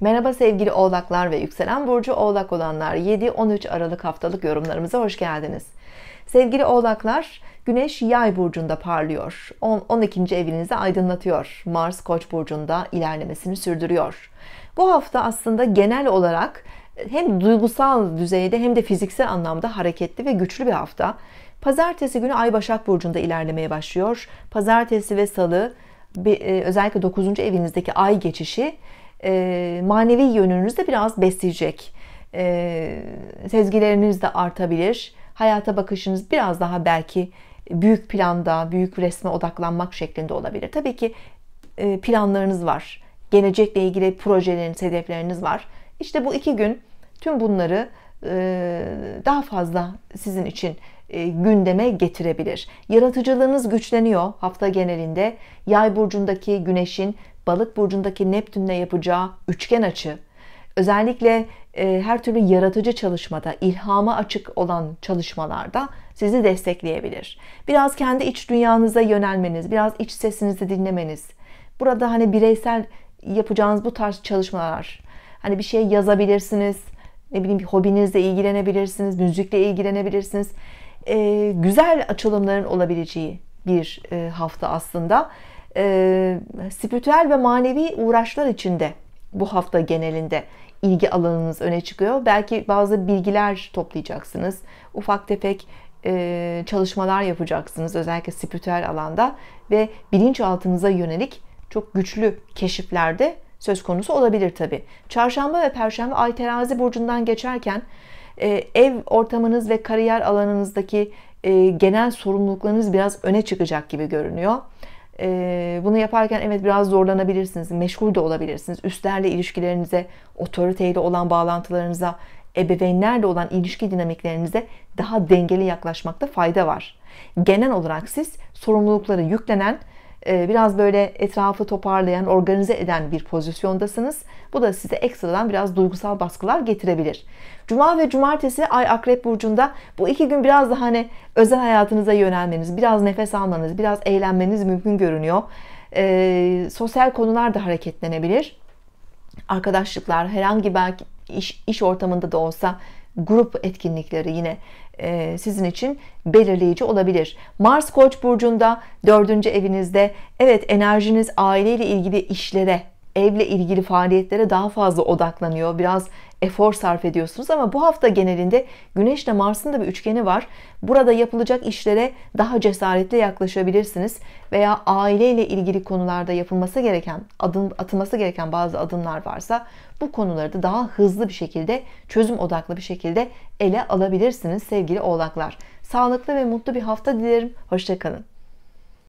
Merhaba sevgili oğlaklar ve yükselen burcu oğlak olanlar 7-13 Aralık haftalık yorumlarımıza hoş geldiniz. Sevgili oğlaklar güneş yay burcunda parlıyor 10, 12. evinizi aydınlatıyor Mars koç burcunda ilerlemesini sürdürüyor. Bu hafta aslında genel olarak e, hem duygusal düzeyde hem de fiziksel anlamda hareketli ve güçlü bir hafta. Pazartesi günü Ay Başak Burcu'nda ilerlemeye başlıyor. Pazartesi ve Salı e, özellikle 9. evinizdeki Ay geçişi e, manevi yönünüzü biraz besleyecek. E, sezgileriniz de artabilir. Hayata bakışınız biraz daha belki büyük planda, büyük resme odaklanmak şeklinde olabilir. Tabii ki e, planlarınız var. Gelecekle ilgili projeleriniz, hedefleriniz var. İşte bu iki gün tüm bunları e, daha fazla sizin için e, gündeme getirebilir. Yaratıcılığınız güçleniyor hafta genelinde. Yay burcundaki güneşin balık burcundaki Neptün'le yapacağı üçgen açı özellikle e, her türlü yaratıcı çalışmada, ilhama açık olan çalışmalarda sizi destekleyebilir. Biraz kendi iç dünyanıza yönelmeniz, biraz iç sesinizi dinlemeniz. Burada hani bireysel yapacağınız bu tarz çalışmalar, hani bir şey yazabilirsiniz, ne bileyim bir hobinizle ilgilenebilirsiniz, müzikle ilgilenebilirsiniz. E, güzel açılımların olabileceği bir e, hafta aslında e, spiritüel ve manevi uğraşlar içinde bu hafta genelinde ilgi alanınız öne çıkıyor. Belki bazı bilgiler toplayacaksınız. Ufak tefek e, çalışmalar yapacaksınız özellikle spiritüel alanda ve bilinçaltınıza yönelik çok güçlü keşiflerde söz konusu olabilir tabi. Çarşamba ve Perşembe Ay Terazi burcundan geçerken e, ev ortamınız ve kariyer alanınızdaki e, genel sorumluluklarınız biraz öne çıkacak gibi görünüyor. Ee, bunu yaparken evet biraz zorlanabilirsiniz, meşgul de olabilirsiniz. Üstlerle ilişkilerinize, otoriteyle olan bağlantılarınıza, ebeveynlerle olan ilişki dinamiklerinize daha dengeli yaklaşmakta fayda var. Genel olarak siz sorumlulukları yüklenen ee, biraz böyle etrafı toparlayan, organize eden bir pozisyondasınız. Bu da size ekstradan biraz duygusal baskılar getirebilir. Cuma ve cumartesi Ay Akrep Burcu'nda bu iki gün biraz daha hani özel hayatınıza yönelmeniz, biraz nefes almanız, biraz eğlenmeniz mümkün görünüyor. E, sosyal konular da hareketlenebilir. Arkadaşlıklar, herhangi belki iş, iş ortamında da olsa grup etkinlikleri yine e, sizin için belirleyici olabilir. Mars Koç burcunda dördüncü evinizde evet enerjiniz aileyle ilgili işlere evle ilgili faaliyetlere daha fazla odaklanıyor. Biraz efor sarf ediyorsunuz ama bu hafta genelinde Güneş ile Mars'ın da bir üçgeni var. Burada yapılacak işlere daha cesaretle yaklaşabilirsiniz veya aileyle ilgili konularda yapılması gereken, adım atılması gereken bazı adımlar varsa bu konuları da daha hızlı bir şekilde, çözüm odaklı bir şekilde ele alabilirsiniz sevgili Oğlaklar. Sağlıklı ve mutlu bir hafta dilerim. Hoşça kalın.